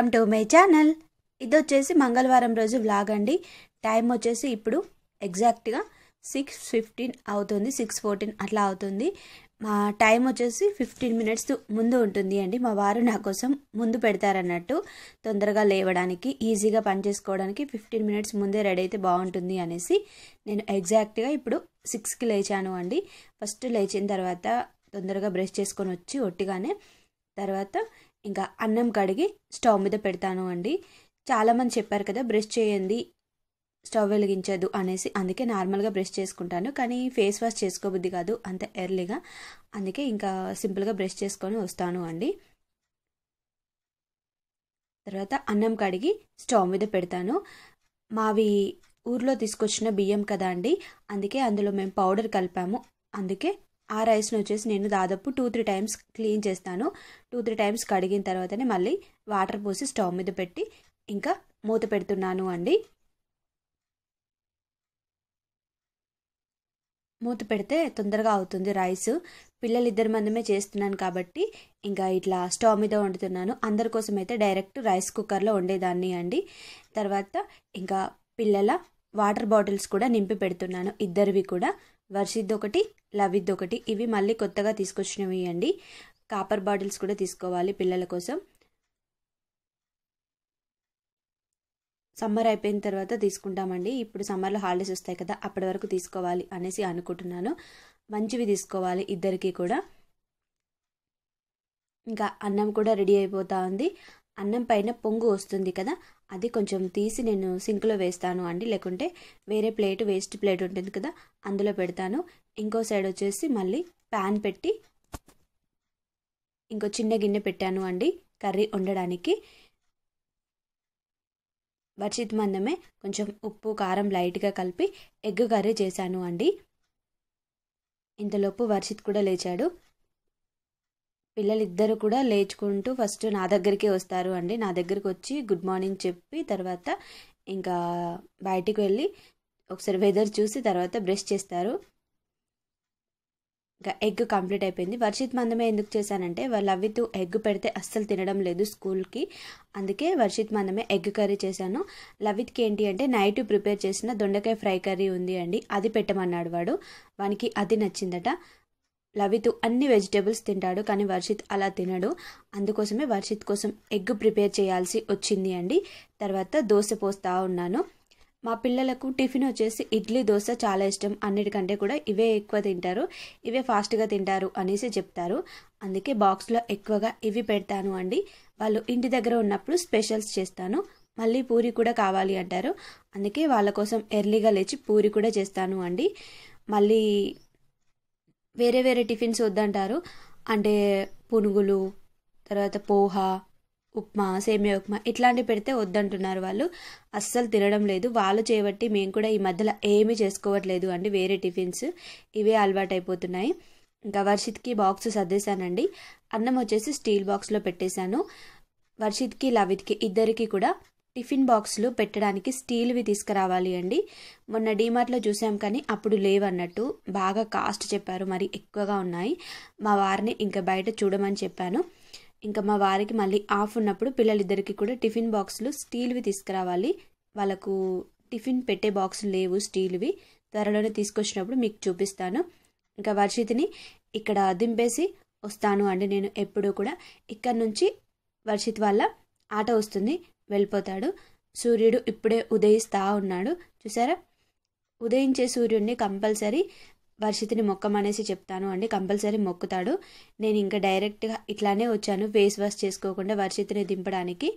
welcome to my channel ఇది వచ్చేసి మంగళవారం రోజు వ్లాగ్ అండి టైం వచ్చేసి ఇప్పుడు ఎగ్జాక్ట్గా సిక్స్ ఫిఫ్టీన్ అవుతుంది సిక్స్ ఫోర్టీన్ అట్లా అవుతుంది మా టైం వచ్చేసి ఫిఫ్టీన్ మినిట్స్ ముందు ఉంటుంది అండి మా వారు నా కోసం ముందు పెడతారన్నట్టు తొందరగా లేవడానికి ఈజీగా పని చేసుకోవడానికి ఫిఫ్టీన్ మినిట్స్ ముందే రెడీ అయితే బాగుంటుంది అనేసి నేను ఎగ్జాక్ట్గా ఇప్పుడు సిక్స్కి లేచాను అండి ఫస్ట్ లేచిన తర్వాత తొందరగా బ్రష్ చేసుకొని వచ్చి ఒట్టిగానే తర్వాత ఇంకా అన్నం కడిగి స్టవ్ మీద పెడతాను అండి చాలామంది చెప్పారు కదా బ్రష్ చేయండి స్టవ్ వెలిగించదు అనేసి అందుకే నార్మల్గా బ్రష్ చేసుకుంటాను కానీ ఫేస్ వాష్ చేసుకోబుద్ది కాదు అంత ఎర్లీగా అందుకే ఇంకా సింపుల్గా బ్రష్ చేసుకొని వస్తాను అండి తర్వాత అన్నం కడిగి స్టవ్ మీద పెడతాను మావి ఊర్లో తీసుకొచ్చిన బియ్యం కదా అండి అందుకే అందులో మేము పౌడర్ కలిపాము అందుకే ఆ రైస్ని వచ్చేసి నేను దాదాపు టూ త్రీ టైమ్స్ క్లీన్ చేస్తాను టూ త్రీ టైమ్స్ కడిగిన తర్వాతనే మళ్ళీ వాటర్ పోసి స్టవ్ మీద పెట్టి ఇంకా మూత పెడుతున్నాను అండి మూత పెడితే తొందరగా అవుతుంది రైస్ పిల్లలు ఇద్దరు మందమే చేస్తున్నాను కాబట్టి ఇంకా ఇట్లా స్టవ్ మీద వండుతున్నాను అందరి కోసం అయితే డైరెక్ట్ రైస్ కుక్కర్లో వండేదాన్ని అండి తర్వాత ఇంకా పిల్లల వాటర్ బాటిల్స్ కూడా నింపి పెడుతున్నాను ఇద్దరివి కూడా వర్షిద్ది ఒకటి లవ్ ఒకటి ఇవి మళ్ళీ కొత్తగా తీసుకొచ్చినవి అండి కాపర్ బాటిల్స్ కూడా తీసుకోవాలి పిల్లల కోసం సమ్మర్ అయిపోయిన తర్వాత తీసుకుంటామండి ఇప్పుడు సమ్మర్లో హాలిడేస్ వస్తాయి కదా అప్పటి వరకు తీసుకోవాలి అనేసి అనుకుంటున్నాను మంచివి తీసుకోవాలి ఇద్దరికి కూడా ఇంకా అన్నం కూడా రెడీ అయిపోతా ఉంది అన్నం పైన పొంగు వస్తుంది కదా అది కొంచెం తీసి నేను సింక్లో వేస్తాను అండి లేకుంటే వేరే ప్లేట్ వేస్ట్ ప్లేట్ ఉంటుంది కదా అందులో పెడతాను ఇంకో సైడ్ వచ్చేసి మళ్ళీ ప్యాన్ పెట్టి ఇంకో చిన్న గిన్నె పెట్టాను అండి కర్రీ వండడానికి వర్షిత్ మందమే కొంచెం ఉప్పు కారం లైట్గా కలిపి ఎగ్ కర్రీ చేశాను అండి ఇంతలోపు వర్షిత్ కూడా లేచాడు పిల్లలిద్దరూ కూడా లేచుకుంటూ ఫస్ట్ నా దగ్గరికి వస్తారు అండి నా దగ్గరికి వచ్చి గుడ్ మార్నింగ్ చెప్పి తర్వాత ఇంకా బయటికి వెళ్ళి ఒకసారి వెదర్ చూసి తర్వాత బ్రష్ చేస్తారు ఎగ్ కంప్లీట్ అయిపోయింది వర్షిత్ మందమే ఎందుకు చేశానంటే వాళ్ళు అవితూ ఎగ్ పెడితే అస్సలు తినడం లేదు స్కూల్కి అందుకే వర్షిత్ మందమే ఎగ్ కర్రీ చేశాను లవిత్కి ఏంటి అంటే నైట్ ప్రిపేర్ చేసిన దొండకాయ ఫ్రై కర్రీ ఉంది అండి అది పెట్టమన్నాడు వాడు వానికి అది నచ్చిందట లవితు అన్ని వెజిటేబుల్స్ తింటాడు కానీ వర్షిత్ అలా తినడు అందుకోసమే వర్షిత్ కోసం ఎగ్ ప్రిపేర్ చేయాల్సి వచ్చింది అండి తర్వాత దోశ పోస్తా ఉన్నాను మా పిల్లలకు టిఫిన్ వచ్చేసి ఇడ్లీ దోశ చాలా ఇష్టం అన్నిటికంటే కూడా ఇవే ఎక్కువ తింటారు ఇవే ఫాస్ట్గా తింటారు అనేసి చెప్తారు అందుకే బాక్స్లో ఎక్కువగా ఇవి పెడతాను అండి వాళ్ళు ఇంటి దగ్గర ఉన్నప్పుడు స్పెషల్స్ చేస్తాను మళ్ళీ పూరి కూడా కావాలి అంటారు అందుకే వాళ్ళ కోసం ఎర్లీగా లేచి పూరి కూడా చేస్తాను అండి మళ్ళీ వేరే వేరే టిఫిన్స్ వద్దంటారు అంటే పునుగులు తర్వాత పోహా ఉప్మా సేమియా ఉప్మా ఇట్లాంటివి పెడితే వద్దంటున్నారు వాళ్ళు అస్సలు తినడం లేదు వాళ్ళు చేయబట్టి మేము కూడా ఈ మధ్యలో ఏమీ చేసుకోవట్లేదు అండి వేరే టిఫిన్స్ ఇవే అలవాటు అయిపోతున్నాయి ఇంకా వర్షిత్కి బాక్స్ సర్దేశానండి అన్నం వచ్చేసి స్టీల్ బాక్స్లో పెట్టేశాను వర్షిత్కి లవిత్కి ఇద్దరికి కూడా టిఫిన్ బాక్స్లు పెట్టడానికి స్టీల్వి తీసుకురావాలి అండి మొన్న డీమార్ట్లో చూసాం కానీ అప్పుడు లేవన్నట్టు బాగా కాస్ట్ చెప్పారు మరి ఎక్కువగా ఉన్నాయి మా వారిని ఇంకా బయట చూడమని చెప్పాను ఇంకా మా వారికి మళ్ళీ ఆఫ్ ఉన్నప్పుడు పిల్లలిద్దరికి కూడా టిఫిన్ బాక్సులు స్టీల్వి తీసుకురావాలి వాళ్ళకు టిఫిన్ పెట్టే బాక్సులు లేవు స్టీల్వి త్వరలోనే తీసుకొచ్చినప్పుడు మీకు చూపిస్తాను ఇంకా వర్షితిని ఇక్కడ దింపేసి వస్తాను అండి నేను ఎప్పుడూ కూడా ఇక్కడ నుంచి వర్షిత్ వల్ల ఆట వస్తుంది వెళ్ళిపోతాడు సూర్యుడు ఇప్పుడే ఉదయిస్తా ఉన్నాడు చూసారా ఉదయించే సూర్యుడిని కంపల్సరీ వర్షితిని మొక్కమనేసి చెప్తాను అండి కంపల్సరీ మొక్కుతాడు నేను ఇంకా డైరెక్ట్గా ఇట్లానే వచ్చాను ఫేస్ వాష్ చేసుకోకుండా వర్షితిని దింపడానికి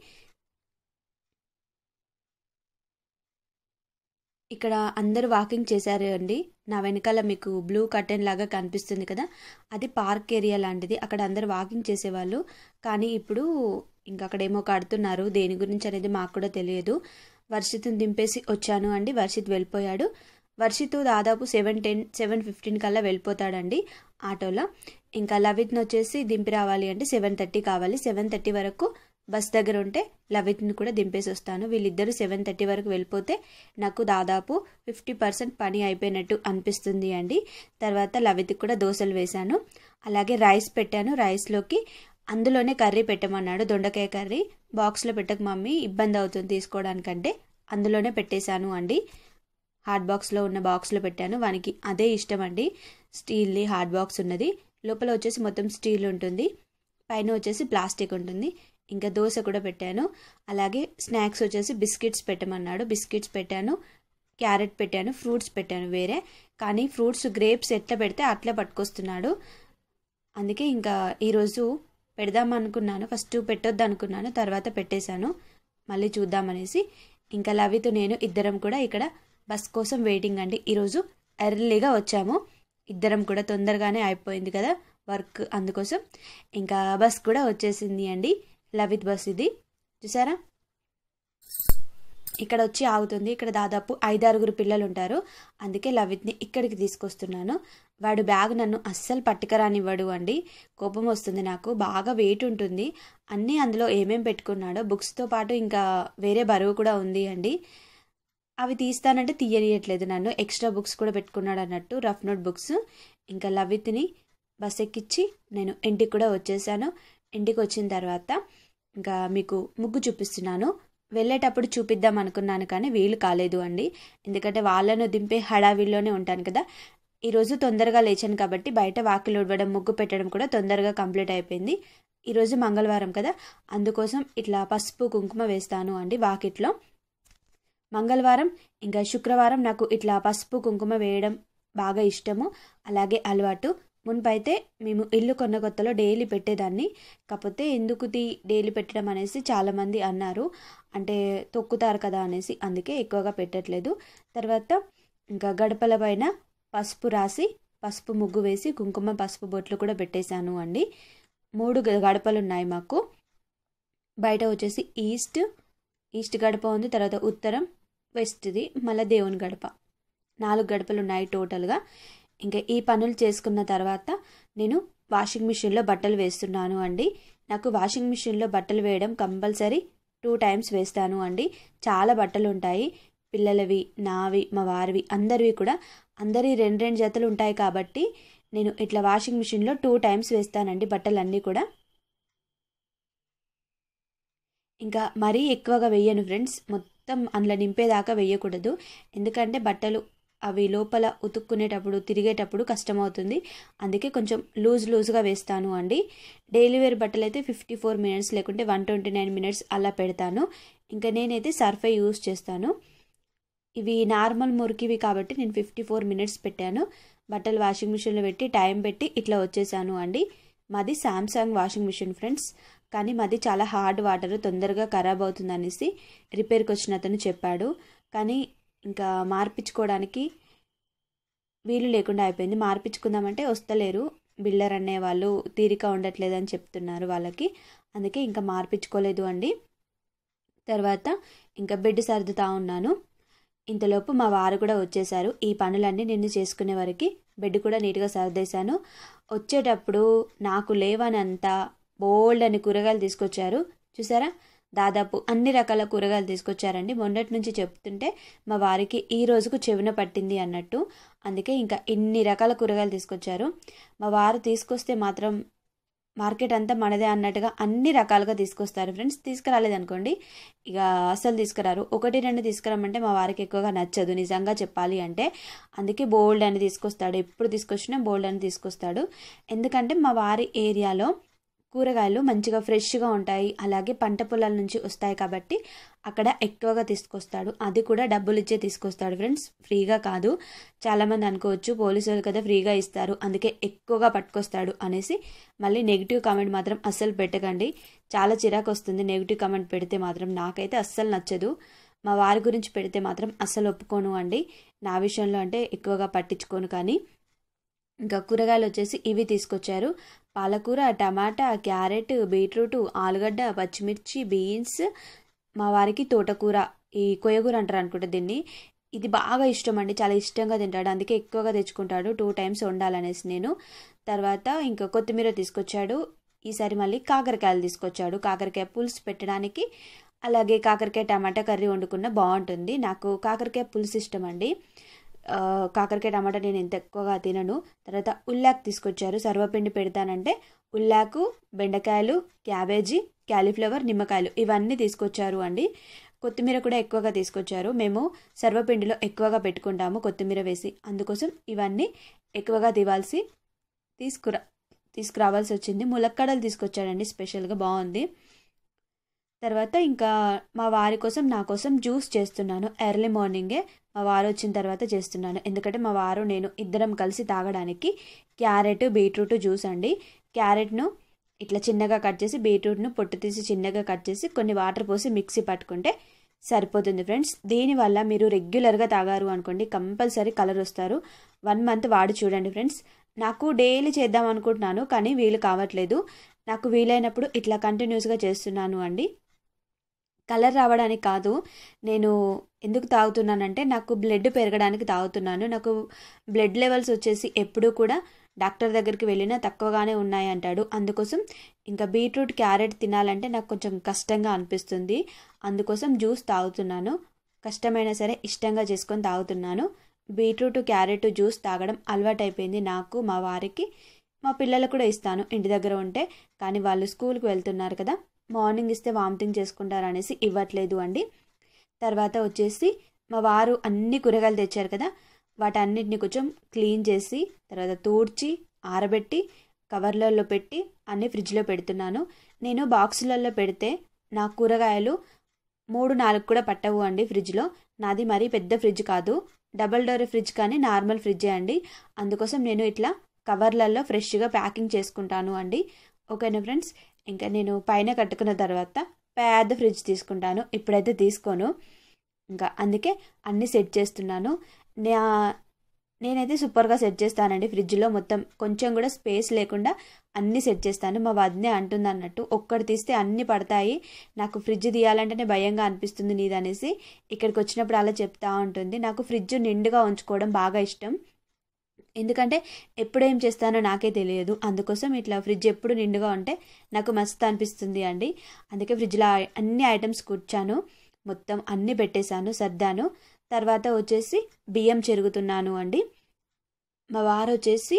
ఇక్కడ అందరూ వాకింగ్ చేశారు అండి నా వెనకాల మీకు బ్లూ కర్టెన్ లాగా కనిపిస్తుంది కదా అది పార్క్ ఏరియా లాంటిది అక్కడ అందరు వాకింగ్ చేసేవాళ్ళు కానీ ఇప్పుడు ఇంకా అక్కడేమో కడుతున్నారు దేని గురించి అనేది మాకు కూడా తెలియదు వర్షిత్ని దింపేసి వచ్చాను అండి వర్షిత్ వెళ్ళిపోయాడు వర్షితు దాదాపు సెవెన్ టెన్ సెవెన్ ఫిఫ్టీన్ కల్లా వెళ్ళిపోతాడండి ఆటోలో ఇంకా లవిత్ను వచ్చేసి దింపి రావాలి అంటే సెవెన్ థర్టీ కావాలి సెవెన్ థర్టీ వరకు బస్ దగ్గర ఉంటే లవిత్ని కూడా దింపేసి వస్తాను వీళ్ళిద్దరూ సెవెన్ థర్టీ వరకు వెళ్ళిపోతే నాకు దాదాపు ఫిఫ్టీ పర్సెంట్ పని అయిపోయినట్టు అనిపిస్తుంది అండి తర్వాత లవిత్కి కూడా దోశలు వేశాను అలాగే రైస్ పెట్టాను రైస్లోకి అందులోనే కర్రీ పెట్టమన్నాడు దొండకాయ కర్రీ బాక్స్లో పెట్టక మమ్మీ ఇబ్బంది అవుతుంది తీసుకోవడానికంటే అందులోనే పెట్టేశాను అండి హార్డ్ బాక్స్లో ఉన్న బాక్స్లో పెట్టాను వానికి అదే ఇష్టం అండి స్టీల్ది హార్డ్ బాక్స్ ఉన్నది లోపల వచ్చేసి మొత్తం స్టీల్ ఉంటుంది పైన వచ్చేసి ప్లాస్టిక్ ఉంటుంది ఇంకా దోశ కూడా పెట్టాను అలాగే స్నాక్స్ వచ్చేసి బిస్కెట్స్ పెట్టమన్నాడు బిస్కెట్స్ పెట్టాను క్యారెట్ పెట్టాను ఫ్రూట్స్ పెట్టాను వేరే కానీ ఫ్రూట్స్ గ్రేప్స్ ఎట్లా పెడితే అట్లా పట్టుకొస్తున్నాడు అందుకే ఇంకా ఈరోజు పెడదాం అనుకున్నాను ఫస్ట్ పెట్టొద్దు అనుకున్నాను తర్వాత పెట్టేశాను మళ్ళీ చూద్దామనేసి ఇంకా లవితో నేను ఇద్దరం కూడా ఇక్కడ బస్ కోసం వెయిటింగ్ అండి ఈరోజు ఎర్లీగా వచ్చాము ఇద్దరం కూడా తొందరగానే అయిపోయింది కదా వర్క్ అందుకోసం ఇంకా బస్ కూడా వచ్చేసింది అండి లవిత్ బస్ ఇది చూసారా ఇక్కడ వచ్చి ఆగుతుంది ఇక్కడ దాదాపు ఐదారుగురు పిల్లలు ఉంటారు అందుకే లవిత్ని ఇక్కడికి తీసుకొస్తున్నాను వాడు బ్యాగ్ నన్ను అస్సలు పట్టుకరానివ్వడు అండి కోపం వస్తుంది నాకు బాగా వెయిట్ ఉంటుంది అన్నీ అందులో ఏమేం పెట్టుకున్నాడో బుక్స్తో పాటు ఇంకా వేరే బరువు కూడా ఉంది అండి అవి తీస్తానంటే తీయనియట్లేదు నన్ను ఎక్స్ట్రా బుక్స్ కూడా పెట్టుకున్నాడు అన్నట్టు రఫ్ నోట్ బుక్స్ ఇంకా లవిత్ని బస్ ఎక్కిచ్చి నేను ఇంటికి కూడా వచ్చేసాను ఇంటికి వచ్చిన తర్వాత ఇంకా మీకు ముగ్గు చూపిస్తున్నాను వెళ్ళేటప్పుడు చూపిద్దాం అనుకున్నాను కానీ వీలు కాలేదు అండి ఎందుకంటే వాళ్ళను దింపే హడావిల్లోనే ఉంటాను కదా ఈరోజు తొందరగా లేచాను కాబట్టి బయట వాకిలు ఉడవడం ముగ్గు పెట్టడం కూడా తొందరగా కంప్లీట్ అయిపోయింది ఈరోజు మంగళవారం కదా అందుకోసం ఇట్లా పసుపు కుంకుమ వేస్తాను అండి వాకిట్లో మంగళవారం ఇంకా శుక్రవారం నాకు ఇట్లా పసుపు కుంకుమ వేయడం బాగా ఇష్టము అలాగే అలవాటు మునిపైతే మేము ఇల్లు కొన్న కొత్తలో డైలీ పెట్టేదాన్ని కాకపోతే ఎందుకు తీ డైలీ పెట్టడం అనేసి చాలామంది అన్నారు అంటే తొక్కుతారు కదా అనేసి అందుకే ఎక్కువగా పెట్టట్లేదు తర్వాత ఇంకా గడపల పైన పసుపు రాసి పసుపు ముగ్గు వేసి కుంకుమ పసుపు బొట్లు కూడా పెట్టేశాను అండి మూడు గడపలు ఉన్నాయి మాకు బయట వచ్చేసి ఈస్ట్ ఈస్ట్ గడప ఉంది తర్వాత ఉత్తరం వెస్ట్ది మళ్ళీ దేవుని గడప నాలుగు గడపలు ఉన్నాయి టోటల్గా ఇంకా ఈ పనులు చేసుకున్న తర్వాత నేను వాషింగ్ మిషన్లో బట్టలు వేస్తున్నాను అండి నాకు వాషింగ్ మిషన్లో బట్టలు వేయడం కంపల్సరీ టూ టైమ్స్ వేస్తాను అండి చాలా బట్టలు ఉంటాయి పిల్లలవి నావి మా వారివి అందరివి కూడా అందరి రెండు రెండు జతలు ఉంటాయి కాబట్టి నేను ఇట్లా వాషింగ్ మిషన్లో టూ టైమ్స్ వేస్తానండి బట్టలన్నీ కూడా ఇంకా మరీ ఎక్కువగా వేయను ఫ్రెండ్స్ మొత్తం మొత్తం అందులో నింపేదాకా వేయకూడదు ఎందుకంటే బట్టలు అవి లోపల ఉతుక్కునేటప్పుడు తిరిగేటప్పుడు కష్టమవుతుంది అందుకే కొంచెం లూజ్ లూజ్గా వేస్తాను అండి డైలీ వేర్ బట్టలు అయితే ఫిఫ్టీ ఫోర్ మినిట్స్ లేకుంటే వన్ ట్వంటీ నైన్ మినిట్స్ అలా పెడతాను ఇంకా నేనైతే సర్ఫే యూజ్ చేస్తాను ఇవి నార్మల్ మురికివి కాబట్టి నేను ఫిఫ్టీ ఫోర్ మినిట్స్ పెట్టాను బట్టలు వాషింగ్ మిషన్లో పెట్టి టైం పెట్టి ఇట్లా వచ్చేసాను అండి మాది శాంసంగ్ వాషింగ్ మిషన్ ఫ్రెండ్స్ కానీ మాది చాలా హార్డ్ వాటర్ తొందరగా ఖరాబ్ అవుతుంది అనేసి రిపేర్కి వచ్చిన అతను చెప్పాడు కానీ ఇంకా మార్పించుకోవడానికి వీలు లేకుండా అయిపోయింది మార్పించుకుందామంటే వస్తలేరు బిల్డర్ అనే వాళ్ళు తీరిక ఉండట్లేదు అని చెప్తున్నారు వాళ్ళకి అందుకే ఇంకా మార్పించుకోలేదు అండి తర్వాత ఇంకా బెడ్ సర్దుతా ఉన్నాను ఇంతలోపు మా వారు కూడా వచ్చేసారు ఈ పనులన్నీ నిన్ను చేసుకునే వరకు బెడ్ కూడా నీట్గా సర్దేశాను వచ్చేటప్పుడు నాకు లేవనంత బోల్డ్ అని కూరగాయలు తీసుకొచ్చారు చూసారా దాదాపు అన్ని రకాల కూరగాయలు తీసుకొచ్చారండి మొన్నటి నుంచి చెప్తుంటే మా వారికి ఈ రోజుకు చెవిన పట్టింది అన్నట్టు అందుకే ఇంకా ఇన్ని రకాల కూరగాయలు తీసుకొచ్చారు మా వారు తీసుకొస్తే మాత్రం మార్కెట్ అంతా మనదే అన్నట్టుగా అన్ని రకాలుగా తీసుకొస్తారు ఫ్రెండ్స్ తీసుకురాలేదనుకోండి ఇక అసలు తీసుకురారు ఒకటి రెండు తీసుకురామంటే మా వారికి ఎక్కువగా నచ్చదు నిజంగా చెప్పాలి అంటే అందుకే బోల్డ్ అని తీసుకొస్తాడు ఎప్పుడు తీసుకొచ్చినా బోల్డ్ అని తీసుకొస్తాడు ఎందుకంటే మా వారి ఏరియాలో కూరగాయలు మంచిగా ఫ్రెష్గా ఉంటాయి అలాగే పంట పొలాల నుంచి వస్తాయి కాబట్టి అక్కడ ఎక్కువగా తీసుకొస్తాడు అది కూడా డబ్బులు ఇచ్చే తీసుకొస్తాడు ఫ్రెండ్స్ ఫ్రీగా కాదు చాలామంది అనుకోవచ్చు పోలీసు వాళ్ళు కదా ఫ్రీగా ఇస్తారు అందుకే ఎక్కువగా పట్టుకొస్తాడు అనేసి మళ్ళీ నెగిటివ్ కామెంట్ మాత్రం అస్సలు పెట్టకండి చాలా చిరాకు వస్తుంది నెగిటివ్ కామెంట్ పెడితే మాత్రం నాకైతే అస్సలు నచ్చదు మా వారి గురించి పెడితే మాత్రం అస్సలు ఒప్పుకోను అండి నా విషయంలో అంటే ఎక్కువగా పట్టించుకోను కానీ ఇంకా కూరగాయలు వచ్చేసి ఇవి తీసుకొచ్చారు పాలకూర టమాటా క్యారెట్ బీట్రూట్ ఆలుగడ్డ పచ్చిమిర్చి బీన్స్ మా వారికి తోటకూర ఈ కొయ్యకూర అంటారు అనుకుంటా దీన్ని ఇది బాగా ఇష్టం అండి చాలా ఇష్టంగా తింటాడు అందుకే ఎక్కువగా తెచ్చుకుంటాడు టూ టైమ్స్ వండాలనేసి నేను తర్వాత ఇంకా కొత్తిమీర తీసుకొచ్చాడు ఈసారి మళ్ళీ కాకరకాయలు తీసుకొచ్చాడు కాకరకాయ పులుసు పెట్టడానికి అలాగే కాకరకాయ టమాటా కర్రీ వండుకున్న బాగుంటుంది నాకు కాకరకాయ పులుసు ఇష్టం అండి కాకరకాయ టమాటా నేను ఎంత ఎక్కువగా తినను తర్వాత ఉల్లాక్ తీసుకొచ్చారు సర్వపిండి పెడతానంటే ఉల్లాకు బెండకాయలు క్యాబేజీ క్యాలీఫ్లవర్ నిమ్మకాయలు ఇవన్నీ తీసుకొచ్చారు అండి కొత్తిమీర కూడా ఎక్కువగా తీసుకొచ్చారు మేము సర్వపిండిలో ఎక్కువగా పెట్టుకుంటాము కొత్తిమీర వేసి అందుకోసం ఇవన్నీ ఎక్కువగా దివాల్సి తీసుకురా తీసుకురావాల్సి వచ్చింది ములక్కాడలు తీసుకొచ్చాడండి స్పెషల్గా బాగుంది తర్వాత ఇంకా మా వారి కోసం నా కోసం జ్యూస్ చేస్తున్నాను ఎర్లీ మార్నింగే మా వారు వచ్చిన తర్వాత చేస్తున్నాను ఎందుకంటే మా వారు నేను ఇద్దరం కలిసి తాగడానికి క్యారెట్ బీట్రూట్ జ్యూస్ అండి క్యారెట్ను ఇట్లా చిన్నగా కట్ చేసి బీట్రూట్ను పొట్టు తీసి చిన్నగా కట్ చేసి కొన్ని వాటర్ పోసి మిక్సీ పట్టుకుంటే సరిపోతుంది ఫ్రెండ్స్ దీనివల్ల మీరు రెగ్యులర్గా తాగారు అనుకోండి కంపల్సరీ కలర్ వస్తారు వన్ మంత్ వాడి చూడండి ఫ్రెండ్స్ నాకు డైలీ చేద్దాం అనుకుంటున్నాను కానీ వీలు కావట్లేదు నాకు వీలైనప్పుడు ఇట్లా కంటిన్యూస్గా చేస్తున్నాను అండి కలర్ రావడానికి కాదు నేను ఎందుకు తాగుతున్నానంటే నాకు బ్లడ్ పెరగడానికి తాగుతున్నాను నాకు బ్లడ్ లెవెల్స్ వచ్చేసి ఎప్పుడూ కూడా డాక్టర్ దగ్గరికి వెళ్ళినా తక్కువగానే ఉన్నాయి అంటాడు అందుకోసం ఇంకా బీట్రూట్ క్యారెట్ తినాలంటే నాకు కొంచెం కష్టంగా అనిపిస్తుంది అందుకోసం జ్యూస్ తాగుతున్నాను కష్టమైనా సరే ఇష్టంగా చేసుకొని తాగుతున్నాను బీట్రూట్ క్యారెట్ జ్యూస్ తాగడం అలవాటైపోయింది నాకు మా వారికి మా పిల్లలకు కూడా ఇస్తాను ఇంటి దగ్గర ఉంటే కానీ వాళ్ళు స్కూల్కి వెళ్తున్నారు కదా మార్నింగ్ ఇస్తే వామిటింగ్ చేసుకుంటారు అనేసి ఇవ్వట్లేదు అండి తర్వాత వచ్చేసి మా వారు అన్ని కూరగాయలు తెచ్చారు కదా వాటన్నిటిని కొంచెం క్లీన్ చేసి తర్వాత తూడ్చి ఆరబెట్టి కవర్లలో పెట్టి అన్ని ఫ్రిడ్జ్లో పెడుతున్నాను నేను బాక్సులలో పెడితే నా కూరగాయలు మూడు నాలుగు కూడా పట్టవు అండి ఫ్రిడ్జ్లో నాది మరీ పెద్ద ఫ్రిడ్జ్ కాదు డబల్ డోర్ ఫ్రిడ్జ్ కానీ నార్మల్ ఫ్రిడ్జే అండి అందుకోసం నేను ఇట్లా కవర్లలో ఫ్రెష్గా ప్యాకింగ్ చేసుకుంటాను అండి ఓకేనా ఫ్రెండ్స్ ఇంకా నేను పైన కట్టుకున్న తర్వాత పెద్ద ఫ్రిడ్జ్ తీసుకుంటాను ఇప్పుడైతే తీసుకోను ఇంకా అందుకే అన్నీ సెట్ చేస్తున్నాను నా నేనైతే సూపర్గా సెట్ చేస్తానండి ఫ్రిడ్జ్లో మొత్తం కొంచెం కూడా స్పేస్ లేకుండా అన్నీ సెట్ చేస్తాను మా వదిన అంటుంది అన్నట్టు ఒక్కటి తీస్తే అన్నీ పడతాయి నాకు ఫ్రిడ్జ్ తీయాలంటేనే భయంగా అనిపిస్తుంది నీదనేసి ఇక్కడికి వచ్చినప్పుడు అలా చెప్తా ఉంటుంది నాకు ఫ్రిడ్జ్ నిండుగా ఉంచుకోవడం బాగా ఇష్టం ఎందుకంటే ఎప్పుడు ఏం చేస్తానో నాకే తెలియదు అందుకోసం ఇట్లా ఫ్రిడ్జ్ ఎప్పుడు నిండుగా ఉంటే నాకు మస్తు అనిపిస్తుంది అండి అందుకే ఫ్రిడ్జ్లో అన్ని ఐటమ్స్ కూర్చాను మొత్తం అన్నీ పెట్టేశాను సర్దాను తర్వాత వచ్చేసి బియ్యం చెరుగుతున్నాను అండి మా వారు వచ్చేసి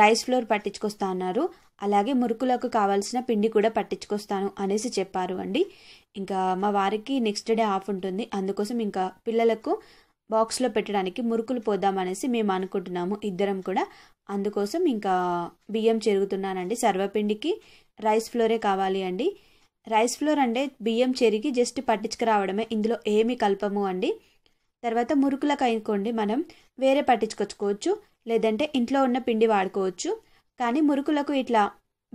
రైస్ ఫ్లోర్ పట్టించుకొస్తా అన్నారు అలాగే మురుకులకు కావాల్సిన పిండి కూడా పట్టించుకొస్తాను అనేసి చెప్పారు అండి ఇంకా మా వారికి నెక్స్ట్ డే ఆఫ్ ఉంటుంది అందుకోసం ఇంకా పిల్లలకు బాక్స్లో పెట్టడానికి మురుకులు పోదామనేసి మేము అనుకుంటున్నాము ఇద్దరం కూడా అందుకోసం ఇంకా బియ్యం చెరుగుతున్నానండి సర్వపిండికి రైస్ ఫ్లోరే కావాలి అండి రైస్ ఫ్లోర్ అంటే బియ్యం చెరిగి జస్ట్ పట్టించుకురావడమే ఇందులో ఏమి కలపము అండి తర్వాత మురుకులకు అనుకోండి మనం వేరే పట్టించుకొచ్చుకోవచ్చు లేదంటే ఇంట్లో ఉన్న పిండి వాడుకోవచ్చు కానీ మురుకులకు ఇట్లా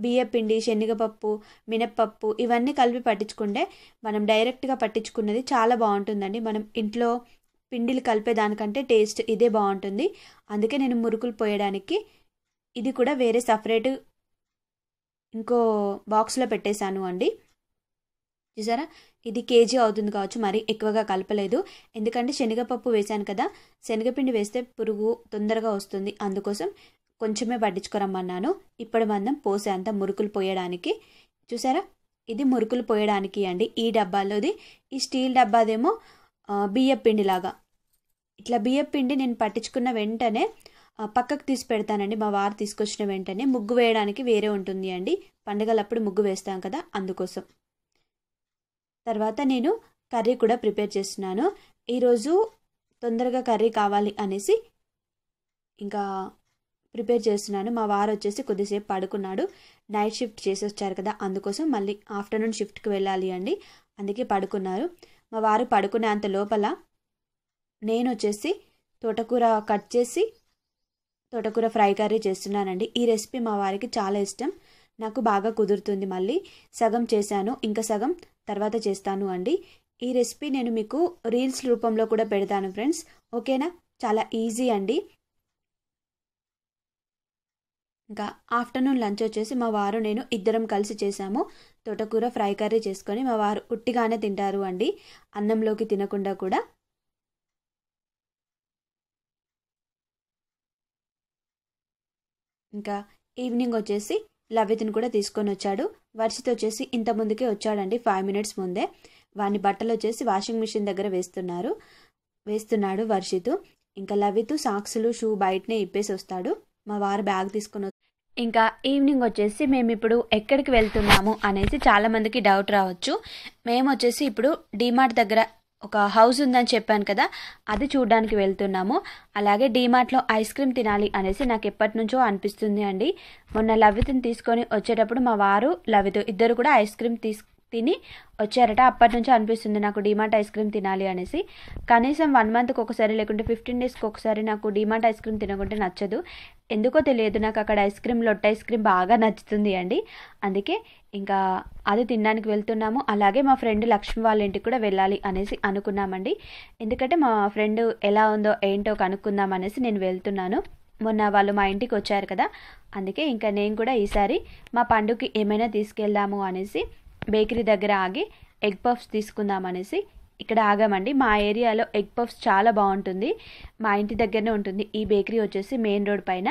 బియ్య పిండి శనగపప్పు మినప్పప్పు ఇవన్నీ కలిపి పట్టించుకుంటే మనం డైరెక్ట్గా పట్టించుకున్నది చాలా బాగుంటుందండి మనం ఇంట్లో పిండిలు కలిపే దానికంటే టేస్ట్ ఇదే బాగుంటుంది అందుకే నేను మురుకులు పోయడానికి ఇది కూడా వేరే సపరేట్ ఇంకో బాక్స్లో పెట్టేశాను అండి చూసారా ఇది కేజీ అవుతుంది కావచ్చు మరి ఎక్కువగా కలపలేదు ఎందుకంటే శనగపప్పు వేశాను కదా శనగపిండి వేస్తే పురుగు తొందరగా వస్తుంది అందుకోసం కొంచెమే పట్టించుకోరమ్మన్నాను ఇప్పుడు మనం పోసే అంత మురుకులు పోయడానికి చూసారా ఇది మురుకులు పోయడానికి అండి ఈ డబ్బాలోది ఈ స్టీల్ డబ్బాదేమో బియ్యపిండిలాగా ఇట్లా బియ్యపిండి నేను పట్టించుకున్న వెంటనే పక్కకు తీసి పెడతానండి మా వారు తీసుకొచ్చిన వెంటనే ముగ్గు వేయడానికి వేరే ఉంటుంది అండి పండగలప్పుడు ముగ్గు వేస్తాం కదా అందుకోసం తర్వాత నేను కర్రీ కూడా ప్రిపేర్ చేస్తున్నాను ఈరోజు తొందరగా కర్రీ కావాలి అనేసి ఇంకా ప్రిపేర్ చేస్తున్నాను మా వారు వచ్చేసి కొద్దిసేపు పడుకున్నాడు నైట్ షిఫ్ట్ చేసి వచ్చారు కదా అందుకోసం మళ్ళీ ఆఫ్టర్నూన్ షిఫ్ట్కి వెళ్ళాలి అండి అందుకే పడుకున్నారు మా వారు పడుకునేంత లోపల నేను వచ్చేసి తోటకూర కట్ చేసి తోటకూర ఫ్రై కర్రీ చేస్తున్నానండి ఈ రెసిపీ మా వారికి చాలా ఇష్టం నాకు బాగా కుదురుతుంది మళ్ళీ సగం చేశాను ఇంకా సగం తర్వాత చేస్తాను అండి ఈ రెసిపీ నేను మీకు రీల్స్ రూపంలో కూడా పెడతాను ఫ్రెండ్స్ ఓకేనా చాలా ఈజీ అండి ఇంకా ఆఫ్టర్నూన్ లంచ్ వచ్చేసి మా వారు నేను ఇద్దరం కలిసి చేశాము తోటకూర ఫ్రై కర్రీ చేసుకొని మా వారు ఉట్టిగానే తింటారు అండి అన్నంలోకి తినకుండా కూడా ఇంకా ఈవినింగ్ వచ్చేసి లవ్యతను కూడా తీసుకొని వచ్చాడు వర్షిత్ వచ్చేసి ఇంత ముందుకే వచ్చాడండి ఫైవ్ మినిట్స్ ముందే వాని బట్టలు వచ్చేసి వాషింగ్ మిషన్ దగ్గర వేస్తున్నారు వేస్తున్నాడు వర్షితు ఇంకా లవిత్ సాక్సులు షూ బయటనే ఇప్పేసి వస్తాడు మా వారు బ్యాగ్ తీసుకొని ఇంకా ఈవినింగ్ వచ్చేసి మేము ఇప్పుడు ఎక్కడికి వెళ్తున్నాము అనేసి చాలామందికి డౌట్ రావచ్చు మేము వచ్చేసి ఇప్పుడు డీమార్ట్ దగ్గర ఒక హౌస్ ఉందని చెప్పాను కదా అది చూడడానికి వెళ్తున్నాము అలాగే డీమార్ట్లో ఐస్ క్రీమ్ తినాలి అనేసి నాకు ఎప్పటి నుంచో అనిపిస్తుంది అండి మొన్న లవితని తీసుకొని వచ్చేటప్పుడు మా వారు లవిత ఇద్దరు కూడా ఐస్ క్రీమ్ తీసుకు తిని వచ్చారట అప్పటి నుంచి అనిపిస్తుంది నాకు డిమార్ట్ ఐస్ క్రీమ్ తినాలి అనేసి కనీసం వన్ మంత్కి ఒకసారి లేకుంటే ఫిఫ్టీన్ డేస్కి ఒకసారి నాకు డిమార్ట్ ఐస్ క్రీమ్ తినకుంటే నచ్చదు ఎందుకో తెలియదు నాకు అక్కడ ఐస్ క్రీమ్ లొట్ట ఐస్ క్రీమ్ బాగా నచ్చుతుంది అండి అందుకే ఇంకా అది తినడానికి వెళ్తున్నాము అలాగే మా ఫ్రెండ్ లక్ష్మి వాళ్ళ ఇంటికి కూడా వెళ్ళాలి అనేసి అనుకున్నామండి ఎందుకంటే మా ఫ్రెండ్ ఎలా ఉందో ఏంటో కనుక్కుందాం అనేసి నేను వెళ్తున్నాను మొన్న వాళ్ళు మా ఇంటికి వచ్చారు కదా అందుకే ఇంకా నేను కూడా ఈసారి మా పండుగకి ఏమైనా తీసుకెళ్దాము అనేసి బేకరీ దగ్గర ఆగి ఎగ్ పఫ్స్ తీసుకుందాం అనేసి ఇక్కడ ఆగామండి మా ఏరియాలో ఎగ్ పఫ్స్ చాలా బాగుంటుంది మా ఇంటి దగ్గరనే ఉంటుంది ఈ బేకరీ వచ్చేసి మెయిన్ రోడ్ పైన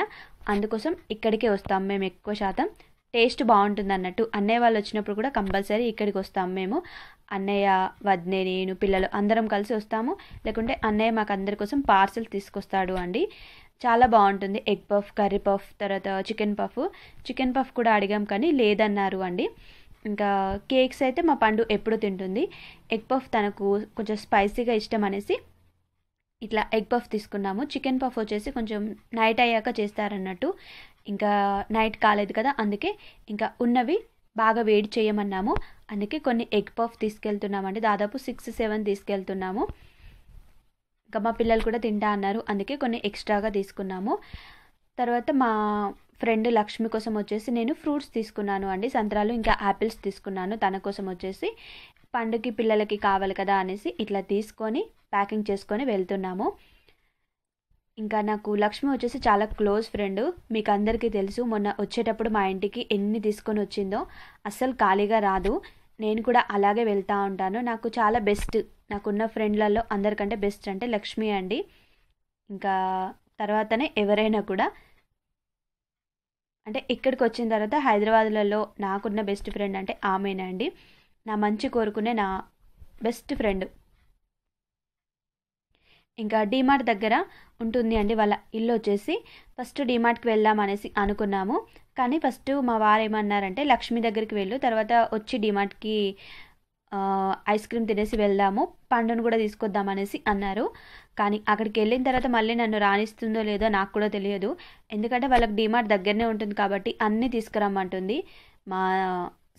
అందుకోసం ఇక్కడికే వస్తాం మేము ఎక్కువ శాతం టేస్ట్ బాగుంటుంది అన్నట్టు అన్నయ్య వాళ్ళు వచ్చినప్పుడు కూడా కంపల్సరీ ఇక్కడికి వస్తాం మేము అన్నయ్య వదినే నేను పిల్లలు అందరం కలిసి వస్తాము లేకుంటే అన్నయ్య మాకు అందరి కోసం పార్సిల్ తీసుకొస్తాడు అండి చాలా బాగుంటుంది ఎగ్ పఫ్ కర్రీ పఫ్ తర్వాత చికెన్ పఫ్ చికెన్ పఫ్ కూడా అడిగాం కానీ లేదన్నారు అండి ఇంకా కేక్స్ అయితే మా పండు ఎప్పుడు తింటుంది ఎగ్ పఫ్ తనకు కొంచెం స్పైసీగా ఇష్టం అనేసి ఇట్లా ఎగ్ పఫ్ తీసుకున్నాము చికెన్ పఫ్ వచ్చేసి కొంచెం నైట్ అయ్యాక చేస్తారన్నట్టు ఇంకా నైట్ కాలేదు కదా అందుకే ఇంకా ఉన్నవి బాగా వేడి చేయమన్నాము అందుకే కొన్ని ఎగ్ పఫ్ తీసుకెళ్తున్నామండి దాదాపు సిక్స్ సెవెన్ తీసుకెళ్తున్నాము ఇంకా మా పిల్లలు కూడా తింటా అన్నారు అందుకే కొన్ని ఎక్స్ట్రాగా తీసుకున్నాము తర్వాత మా ఫ్రెండ్ లక్ష్మి కోసం వచ్చేసి నేను ఫ్రూట్స్ తీసుకున్నాను అండి సంత్రాలు ఇంకా యాపిల్స్ తీసుకున్నాను తన కోసం వచ్చేసి పండుగకి పిల్లలకి కావాలి కదా అనేసి ఇట్లా తీసుకొని ప్యాకింగ్ చేసుకొని వెళ్తున్నాము ఇంకా నాకు లక్ష్మి వచ్చేసి చాలా క్లోజ్ ఫ్రెండ్ మీకు అందరికీ తెలుసు మొన్న వచ్చేటప్పుడు మా ఇంటికి ఎన్ని తీసుకొని వచ్చిందో అస్సలు ఖాళీగా రాదు నేను కూడా అలాగే వెళ్తూ ఉంటాను నాకు చాలా బెస్ట్ నాకున్న ఫ్రెండ్లలో అందరికంటే బెస్ట్ అంటే లక్ష్మి అండి ఇంకా తర్వాతనే ఎవరైనా కూడా అంటే ఇక్కడికి వచ్చిన తర్వాత హైదరాబాద్లలో నాకున్న బెస్ట్ ఫ్రెండ్ అంటే ఆమెనండి నా మంచి కోరుకునే నా బెస్ట్ ఫ్రెండ్ ఇంకా డీమార్ట్ దగ్గర ఉంటుంది అండి వాళ్ళ ఇల్లు వచ్చేసి ఫస్ట్ డీమార్ట్కి వెళ్దాం అనేసి అనుకున్నాము కానీ ఫస్ట్ మా వారు ఏమన్నారంటే లక్ష్మి దగ్గరికి వెళ్ళు తర్వాత వచ్చి డీమార్ట్కి ఐస్ క్రీమ్ తినేసి వెళ్దాము పండును కూడా తీసుకొద్దాం అనేసి అన్నారు కానీ అక్కడికి వెళ్ళిన తర్వాత మళ్ళీ నన్ను రాణిస్తుందో లేదో నాకు కూడా తెలియదు ఎందుకంటే వాళ్ళకి డిమార్ట్ దగ్గరనే ఉంటుంది కాబట్టి అన్నీ తీసుకురమ్మంటుంది మా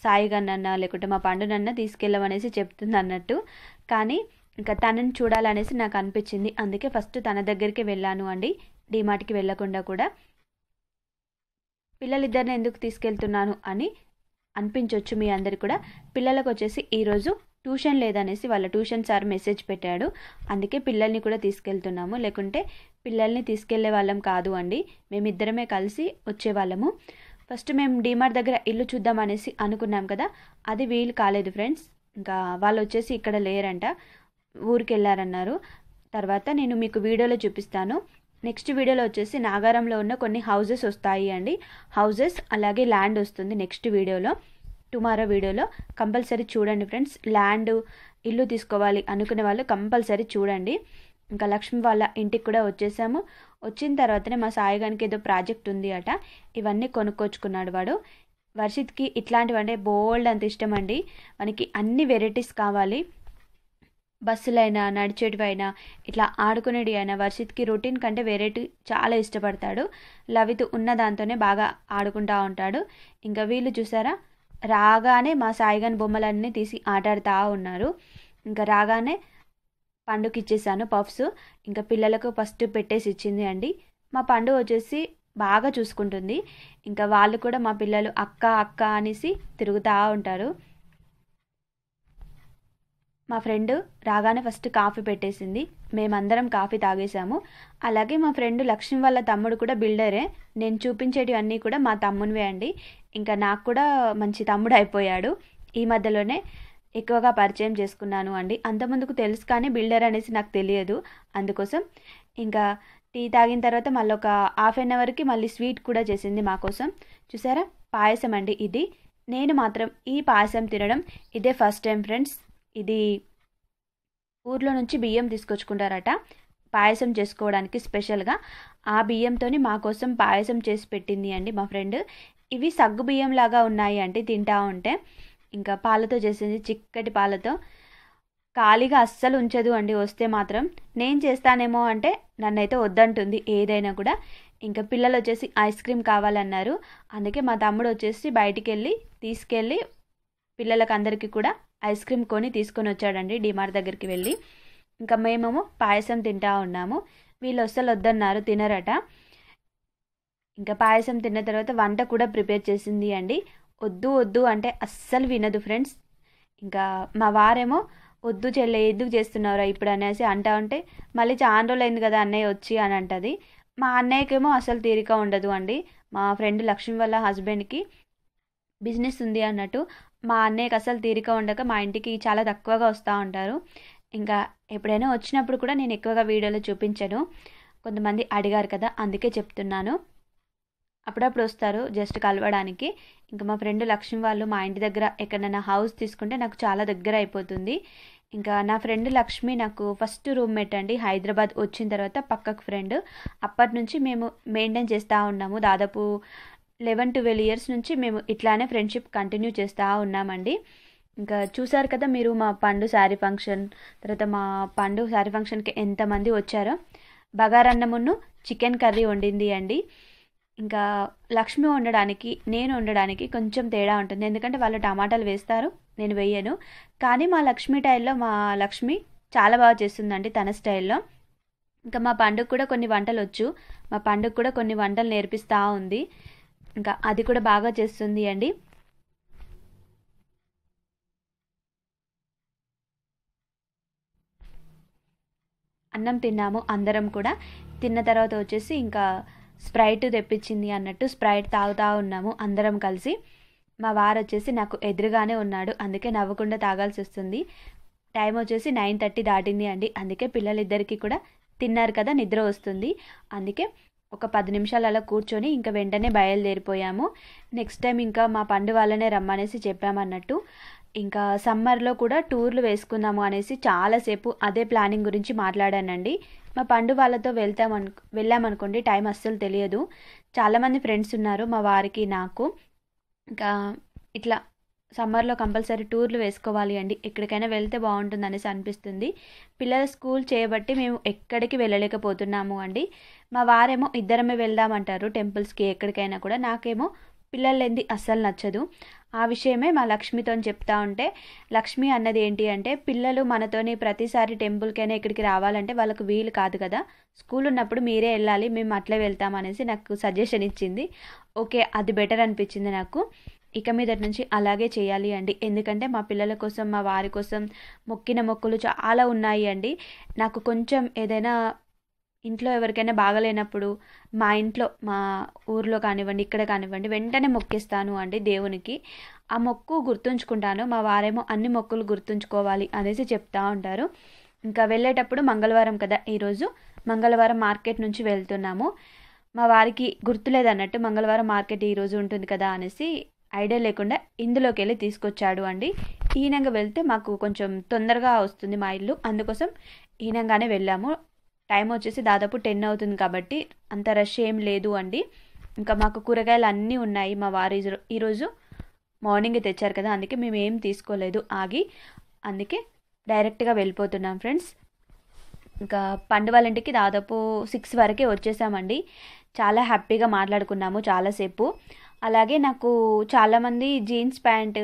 సాయి గన్న లేకుంటే మా పండునన్న తీసుకెళ్ళమనేసి చెప్తుంది అన్నట్టు కానీ ఇంకా తనని చూడాలనేసి నాకు అనిపించింది అందుకే ఫస్ట్ తన దగ్గరికి వెళ్ళాను అండి డిమార్ట్కి వెళ్ళకుండా కూడా పిల్లలిద్దరిని ఎందుకు తీసుకెళ్తున్నాను అని అనిపించవచ్చు మీ అందరు కూడా పిల్లలకు వచ్చేసి ఈరోజు ట్యూషన్ లేదనేసి వాళ్ళ ట్యూషన్ సార్ మెసేజ్ పెట్టాడు అందుకే పిల్లల్ని కూడా తీసుకెళ్తున్నాము లేకుంటే పిల్లల్ని తీసుకెళ్లే వాళ్ళం కాదు అండి మేమిద్దరమే కలిసి వచ్చేవాళ్ళము ఫస్ట్ మేము డీమార్ట్ దగ్గర ఇల్లు చూద్దామనేసి అనుకున్నాం కదా అది వీలు కాలేదు ఫ్రెండ్స్ ఇంకా వాళ్ళు వచ్చేసి ఇక్కడ లేరంట ఊరికి వెళ్ళారన్నారు తర్వాత నేను మీకు వీడియోలో చూపిస్తాను నెక్స్ట్ వీడియోలో వచ్చేసి నాగారంలో ఉన్న కొన్ని హౌజెస్ వస్తాయి అండి హౌజెస్ అలాగే ల్యాండ్ వస్తుంది నెక్స్ట్ వీడియోలో టుమారో వీడియోలో కంపల్సరీ చూడండి ఫ్రెండ్స్ ల్యాండ్ ఇల్లు తీసుకోవాలి అనుకునే వాళ్ళు కంపల్సరీ చూడండి ఇంకా లక్ష్మి వాళ్ళ ఇంటికి కూడా వచ్చేసాము వచ్చిన తర్వాతనే మా సాయిగానికి ఏదో ప్రాజెక్ట్ ఉంది అట ఇవన్నీ కొనుక్కొచ్చుకున్నాడు వాడు వర్షిత్కి ఇట్లాంటివంటే బోల్డ్ అంత ఇష్టం అండి మనకి అన్ని వెరైటీస్ కావాలి బస్సులైనా నడిచేటివైనా ఇట్లా ఆడుకునేటి అయినా వర్షిత్కి రొటీన్ కంటే వెరైటీ చాలా ఇష్టపడతాడు లవిత్ ఉన్న దాంతోనే బాగా ఆడుకుంటూ ఉంటాడు ఇంకా వీళ్ళు చూసారా రాగానే మా సాయిగాన్ బొమ్మలన్నీ తీసి ఆటాడుతూ ఉన్నారు ఇంకా రాగానే పండుకి ఇచ్చేసాను పఫ్స్ ఇంకా పిల్లలకు ఫస్ట్ పెట్టేసి ఇచ్చింది అండి మా పండు వచ్చేసి బాగా చూసుకుంటుంది ఇంకా వాళ్ళు కూడా మా పిల్లలు అక్క అక్క అనేసి తిరుగుతూ ఉంటారు మా ఫ్రెండ్ రాగానే ఫస్ట్ కాఫీ పెట్టేసింది మేమందరం కాఫీ తాగేశాము అలాగే మా ఫ్రెండ్ లక్ష్మి వాళ్ళ తమ్ముడు కూడా బిల్డరే నేను చూపించేటివన్నీ కూడా మా తమ్మునివే అండి ఇంకా నాకు కూడా మంచి తమ్ముడు అయిపోయాడు ఈ మధ్యలోనే ఎక్కువగా పరిచయం చేసుకున్నాను అండి ముందుకు తెలుసు కానీ బిల్డర్ అనేసి నాకు తెలియదు అందుకోసం ఇంకా టీ తాగిన తర్వాత మళ్ళీ ఒక హాఫ్ అన్ అవర్కి మళ్ళీ స్వీట్ కూడా చేసింది మా కోసం చూసారా పాయసం అండి ఇది నేను మాత్రం ఈ పాయసం తినడం ఇదే ఫస్ట్ టైం ఫ్రెండ్స్ ఇది ఊర్లో నుంచి బియ్యం తీసుకొచ్చుకుంటారట పాయసం చేసుకోవడానికి స్పెషల్గా ఆ బియ్యంతోని మా కోసం పాయసం చేసి పెట్టింది అండి మా ఫ్రెండ్ ఇవి సగ్గు బియ్యం లాగా ఉన్నాయి అంటే తింటా ఉంటే ఇంకా పాలతో చేసింది చిక్కటి పాలతో ఖాళీగా అస్సలు ఉంచదు అండి వస్తే మాత్రం నేను చేస్తానేమో అంటే నన్నైతే వద్దంటుంది ఏదైనా కూడా ఇంకా పిల్లలు వచ్చేసి ఐస్ క్రీమ్ కావాలన్నారు అందుకే మా తమ్ముడు వచ్చేసి బయటికి వెళ్ళి తీసుకెళ్ళి పిల్లలకు అందరికీ కూడా ఐస్ క్రీమ్ కొని తీసుకొని వచ్చాడండి డిమార్ట్ దగ్గరికి వెళ్ళి ఇంకా మేమేమో పాయసం తింటా ఉన్నాము వీళ్ళు అస్సలు వద్దన్నారు తినరట ఇంకా పాయసం తిన్న తర్వాత వంట కూడా ప్రిపేర్ చేసింది అండి వద్దు వద్దు అంటే అస్సలు వినదు ఫ్రెండ్స్ ఇంకా మా వారేమో వద్దు చెల్లె ఎందుకు చేస్తున్నారా ఇప్పుడు అనేసి అంటా ఉంటే మళ్ళీ చాలా రోజులైంది కదా అన్నయ్య వచ్చి అని అంటది మా అన్నయ్యకేమో అసలు తీరిక ఉండదు అండి మా ఫ్రెండ్ లక్ష్మి వాళ్ళ హస్బెండ్కి బిజినెస్ ఉంది అన్నట్టు మా అన్నయ్యకి అసలు తీరిక ఉండక మా ఇంటికి చాలా తక్కువగా వస్తూ ఉంటారు ఇంకా ఎప్పుడైనా వచ్చినప్పుడు కూడా నేను ఎక్కువగా వీడియోలో చూపించను కొంతమంది అడిగారు కదా అందుకే చెప్తున్నాను అప్పుడప్పుడు వస్తారు జస్ట్ కలవడానికి ఇంకా మా ఫ్రెండ్ లక్ష్మి వాళ్ళు మా ఇంటి దగ్గర ఎక్కడైనా హౌస్ తీసుకుంటే నాకు చాలా దగ్గర అయిపోతుంది ఇంకా నా ఫ్రెండ్ లక్ష్మి నాకు ఫస్ట్ రూమ్మేట్ అండి హైదరాబాద్ వచ్చిన తర్వాత పక్కకు ఫ్రెండ్ అప్పటి నుంచి మేము మెయింటైన్ చేస్తూ ఉన్నాము దాదాపు లెవెన్ ట్వెల్వ్ ఇయర్స్ నుంచి మేము ఇట్లానే ఫ్రెండ్షిప్ కంటిన్యూ చేస్తూ ఉన్నామండి ఇంకా చూసారు కదా మీరు మా పండు శారీ ఫంక్షన్ తర్వాత మా పండు శారీ ఫంక్షన్కి ఎంతమంది వచ్చారో బగారన్నమును చికెన్ కర్రీ వండింది అండి ఇంకా లక్ష్మి వండడానికి నేను వండడానికి కొంచెం తేడా ఉంటుంది ఎందుకంటే వాళ్ళు టమాటాలు వేస్తారు నేను వేయను కానీ మా లక్ష్మి టైల్లో మా లక్ష్మి చాలా బాగా చేస్తుందండి తన స్టైల్లో ఇంకా మా పండుగ కూడా కొన్ని వంటలు వచ్చు మా పండుగ కూడా కొన్ని వంటలు నేర్పిస్తూ ఉంది ఇంకా అది కూడా బాగా చేస్తుంది అండి అన్నం తిన్నాము అందరం కూడా తిన్న తర్వాత వచ్చేసి ఇంకా స్ప్రైట్ తెప్పించింది అన్నట్టు స్ప్రైట్ తాగుతూ ఉన్నాము అందరం కలిసి మా వారు వచ్చేసి నాకు ఎదురుగానే ఉన్నాడు అందుకే నవ్వకుండా తాగాల్సి వస్తుంది టైం వచ్చేసి నైన్ థర్టీ దాటింది అండి అందుకే పిల్లలిద్దరికీ కూడా తిన్నారు కదా నిద్ర వస్తుంది అందుకే ఒక పది నిమిషాలు అలా కూర్చొని ఇంకా వెంటనే బయలుదేరిపోయాము నెక్స్ట్ టైం ఇంకా మా పండు వాళ్ళనే రమ్మనేసి చెప్పామన్నట్టు ఇంకా సమ్మర్లో కూడా టూర్లు వేసుకుందాము అనేసి చాలాసేపు అదే ప్లానింగ్ గురించి మాట్లాడానండి మా పండు వాళ్ళతో వెళ్తామను వెళ్ళామనుకోండి టైం అస్సలు తెలియదు చాలామంది ఫ్రెండ్స్ ఉన్నారు మా వారికి నాకు ఇంకా ఇట్లా సమ్మర్లో కంపల్సరీ టూర్లు వేసుకోవాలి అండి ఎక్కడికైనా వెళ్తే బాగుంటుంది అనేసి అనిపిస్తుంది పిల్లల స్కూల్ చేయబట్టి మేము ఎక్కడికి వెళ్ళలేకపోతున్నాము అండి మా వారేమో ఇద్దరమే వెళ్దామంటారు టెంపుల్స్కి ఎక్కడికైనా కూడా నాకేమో పిల్లలేంది అస్సలు నచ్చదు ఆ విషయమే మా లక్ష్మితో చెప్తా ఉంటే లక్ష్మి అన్నది ఏంటి అంటే పిల్లలు మనతోని ప్రతిసారి టెంపుల్కైనా ఇక్కడికి రావాలంటే వాళ్ళకు వీలు కాదు కదా స్కూల్ ఉన్నప్పుడు మీరే వెళ్ళాలి మేము అట్లే వెళ్తాం అనేసి నాకు సజెషన్ ఇచ్చింది ఓకే అది బెటర్ అనిపించింది నాకు ఇక మీద నుంచి అలాగే చేయాలి అండి ఎందుకంటే మా పిల్లల కోసం మా వారి కోసం మొక్కిన మొక్కులు చాలా ఉన్నాయి అండి నాకు కొంచెం ఏదైనా ఇంట్లో ఎవరికైనా బాగలేనప్పుడు మా ఇంట్లో మా ఊర్లో కానివ్వండి ఇక్కడ కానివ్వండి వెంటనే మొక్కిస్తాను అండి దేవునికి ఆ మొక్కు గుర్తుంచుకుంటాను మా వారేమో అన్ని మొక్కులు గుర్తుంచుకోవాలి అనేసి చెప్తా ఉంటారు ఇంకా వెళ్ళేటప్పుడు మంగళవారం కదా ఈరోజు మంగళవారం మార్కెట్ నుంచి వెళ్తున్నాము మా వారికి గుర్తులేదన్నట్టు మంగళవారం మార్కెట్ ఈరోజు ఉంటుంది కదా అనేసి ఐడియా లేకుండా ఇందులోకి వెళ్ళి తీసుకొచ్చాడు అండి ఈనంగా వెళ్తే మాకు కొంచెం తొందరగా వస్తుంది మా ఇల్లు అందుకోసం ఈనంగానే వెళ్ళాము టైం వచ్చేసి దాదాపు టెన్ అవుతుంది కాబట్టి అంత రష్ ఏం లేదు అండి ఇంకా మాకు కూరగాయలు అన్నీ ఉన్నాయి మా వారు ఈరోజు మార్నింగ్ తెచ్చారు కదా అందుకే మేము ఏం తీసుకోలేదు ఆగి అందుకే డైరెక్ట్గా వెళ్ళిపోతున్నాం ఫ్రెండ్స్ ఇంకా పండు ఇంటికి దాదాపు సిక్స్ వరకే వచ్చేసామండి చాలా హ్యాపీగా మాట్లాడుకున్నాము చాలాసేపు అలాగే నాకు చాలామంది జీన్స్ ప్యాంటు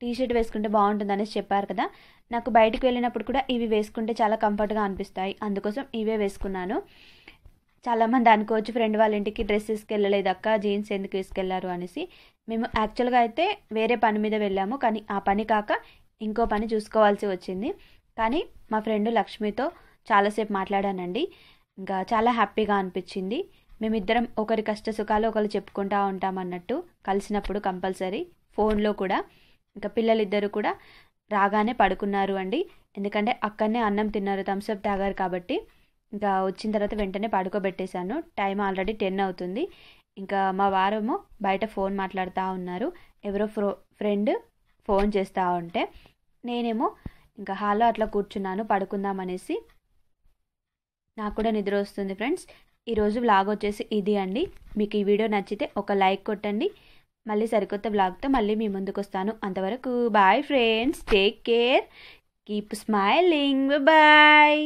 టీషర్ట్ వేసుకుంటే బాగుంటుందనేసి చెప్పారు కదా నాకు బయటికి వెళ్ళినప్పుడు కూడా ఇవి వేసుకుంటే చాలా కంఫర్ట్గా అనిపిస్తాయి అందుకోసం ఇవే వేసుకున్నాను చాలామంది అనుకోవచ్చు ఫ్రెండ్ వాళ్ళ ఇంటికి డ్రెస్ వేసుకెళ్ళలేదు అక్క జీన్స్ ఎందుకు వేసుకెళ్లారు అనేసి మేము యాక్చువల్గా అయితే వేరే పని మీద వెళ్ళాము కానీ ఆ పని కాక ఇంకో పని చూసుకోవాల్సి వచ్చింది కానీ మా ఫ్రెండ్ లక్ష్మితో చాలాసేపు మాట్లాడానండి ఇంకా చాలా హ్యాపీగా అనిపించింది మేమిద్దరం ఒకరి కష్ట సుఖాలు ఒకరు చెప్పుకుంటా ఉంటామన్నట్టు కలిసినప్పుడు కంపల్సరీ ఫోన్లో కూడా ఇంకా పిల్లలిద్దరూ కూడా రాగానే పడుకున్నారు అండి ఎందుకంటే అక్కడనే అన్నం తిన్నారు థమ్స్అప్ తాగారు కాబట్టి ఇంకా వచ్చిన తర్వాత వెంటనే పడుకోబెట్టేశాను టైం ఆల్రెడీ టెన్ అవుతుంది ఇంకా మా వారము బయట ఫోన్ మాట్లాడుతూ ఉన్నారు ఎవరో ఫ్రో ఫ్రెండ్ ఫోన్ చేస్తూ ఉంటే నేనేమో ఇంకా హాల్లో అట్లా కూర్చున్నాను పడుకుందాం అనేసి నాకు కూడా నిద్ర వస్తుంది ఫ్రెండ్స్ ఈరోజు వ్లాగ్ వచ్చేసి ఇది అండి మీకు ఈ వీడియో నచ్చితే ఒక లైక్ కొట్టండి మళ్ళీ సరికొత్త బ్లాగ్తో మళ్ళీ మీ ముందుకు వస్తాను అంతవరకు bye friends take care keep smiling bye